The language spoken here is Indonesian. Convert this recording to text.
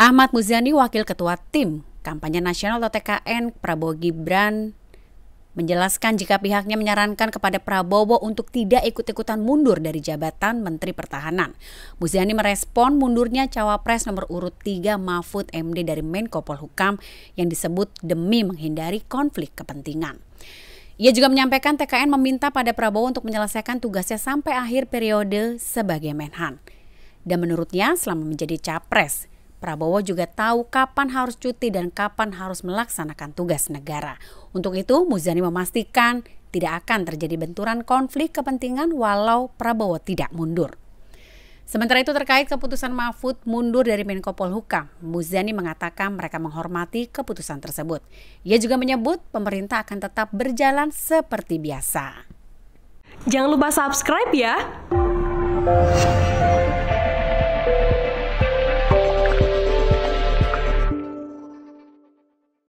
Ahmad Muzani, Wakil Ketua Tim Kampanye Nasional atau TKN Prabowo Gibran menjelaskan jika pihaknya menyarankan kepada Prabowo untuk tidak ikut-ikutan mundur dari jabatan Menteri Pertahanan. Muzani merespon mundurnya cawapres nomor urut 3 Mahfud MD dari Menko Polhukam yang disebut demi menghindari konflik kepentingan. Ia juga menyampaikan TKN meminta pada Prabowo untuk menyelesaikan tugasnya sampai akhir periode sebagai Menhan. Dan menurutnya selama menjadi capres, Prabowo juga tahu kapan harus cuti dan kapan harus melaksanakan tugas negara. Untuk itu, Muzani memastikan tidak akan terjadi benturan konflik kepentingan walau Prabowo tidak mundur. Sementara itu terkait keputusan Mahfud mundur dari Menko Polhukam, Muzani mengatakan mereka menghormati keputusan tersebut. Ia juga menyebut pemerintah akan tetap berjalan seperti biasa. Jangan lupa subscribe ya.